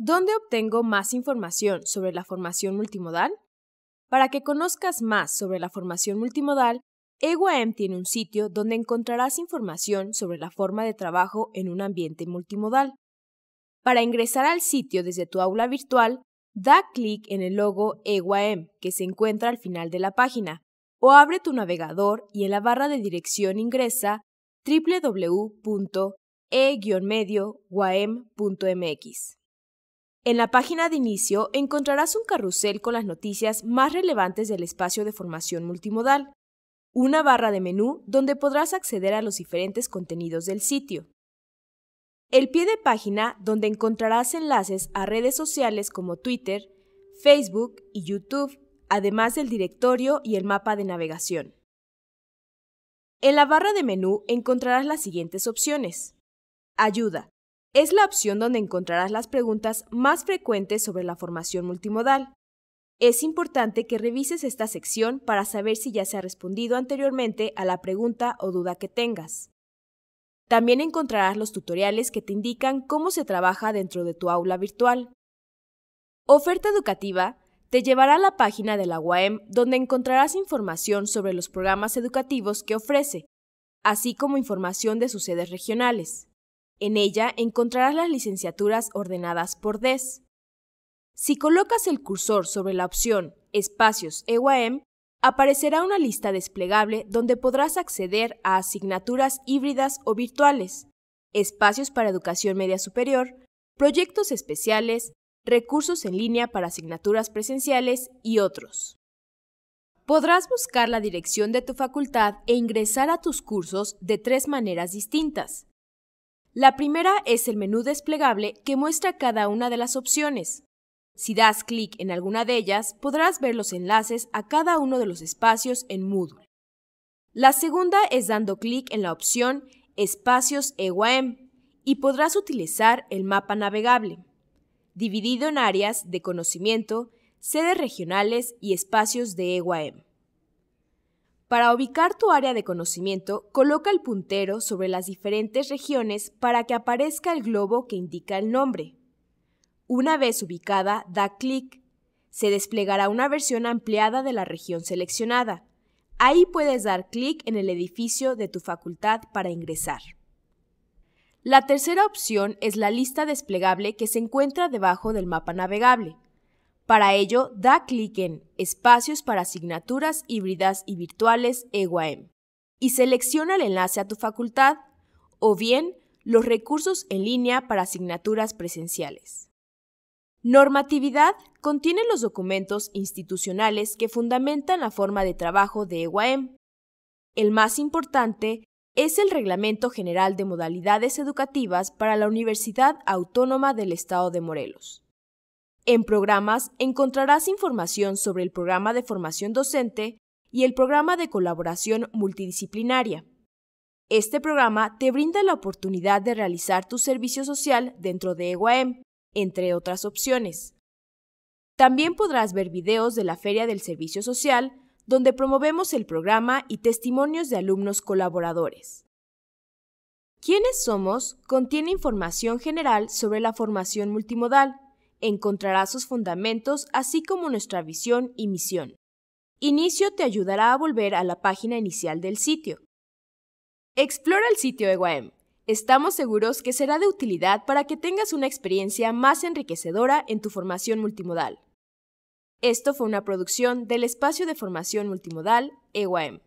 ¿Dónde obtengo más información sobre la formación multimodal? Para que conozcas más sobre la formación multimodal, EYM tiene un sitio donde encontrarás información sobre la forma de trabajo en un ambiente multimodal. Para ingresar al sitio desde tu aula virtual, da clic en el logo EYM que se encuentra al final de la página o abre tu navegador y en la barra de dirección ingresa wwwe en la página de inicio encontrarás un carrusel con las noticias más relevantes del espacio de formación multimodal, una barra de menú donde podrás acceder a los diferentes contenidos del sitio, el pie de página donde encontrarás enlaces a redes sociales como Twitter, Facebook y YouTube, además del directorio y el mapa de navegación. En la barra de menú encontrarás las siguientes opciones. Ayuda, es la opción donde encontrarás las preguntas más frecuentes sobre la formación multimodal. Es importante que revises esta sección para saber si ya se ha respondido anteriormente a la pregunta o duda que tengas. También encontrarás los tutoriales que te indican cómo se trabaja dentro de tu aula virtual. Oferta educativa te llevará a la página de la UAM donde encontrarás información sobre los programas educativos que ofrece, así como información de sus sedes regionales. En ella encontrarás las licenciaturas ordenadas por DES. Si colocas el cursor sobre la opción Espacios EYM, aparecerá una lista desplegable donde podrás acceder a asignaturas híbridas o virtuales, espacios para educación media superior, proyectos especiales, recursos en línea para asignaturas presenciales y otros. Podrás buscar la dirección de tu facultad e ingresar a tus cursos de tres maneras distintas. La primera es el menú desplegable que muestra cada una de las opciones. Si das clic en alguna de ellas, podrás ver los enlaces a cada uno de los espacios en Moodle. La segunda es dando clic en la opción Espacios EYM y podrás utilizar el mapa navegable, dividido en áreas de conocimiento, sedes regionales y espacios de EYM. Para ubicar tu área de conocimiento, coloca el puntero sobre las diferentes regiones para que aparezca el globo que indica el nombre. Una vez ubicada, da clic. Se desplegará una versión ampliada de la región seleccionada. Ahí puedes dar clic en el edificio de tu facultad para ingresar. La tercera opción es la lista desplegable que se encuentra debajo del mapa navegable. Para ello, da clic en Espacios para asignaturas híbridas y virtuales EWAM y selecciona el enlace a tu facultad o bien los recursos en línea para asignaturas presenciales. Normatividad contiene los documentos institucionales que fundamentan la forma de trabajo de EWAM. El más importante es el Reglamento General de Modalidades Educativas para la Universidad Autónoma del Estado de Morelos. En programas encontrarás información sobre el programa de formación docente y el programa de colaboración multidisciplinaria. Este programa te brinda la oportunidad de realizar tu servicio social dentro de EWAM, e entre otras opciones. También podrás ver videos de la Feria del Servicio Social, donde promovemos el programa y testimonios de alumnos colaboradores. ¿Quiénes somos? contiene información general sobre la formación multimodal encontrará sus fundamentos así como nuestra visión y misión. Inicio te ayudará a volver a la página inicial del sitio. Explora el sitio EwaM. Estamos seguros que será de utilidad para que tengas una experiencia más enriquecedora en tu formación multimodal. Esto fue una producción del espacio de formación multimodal EwaM.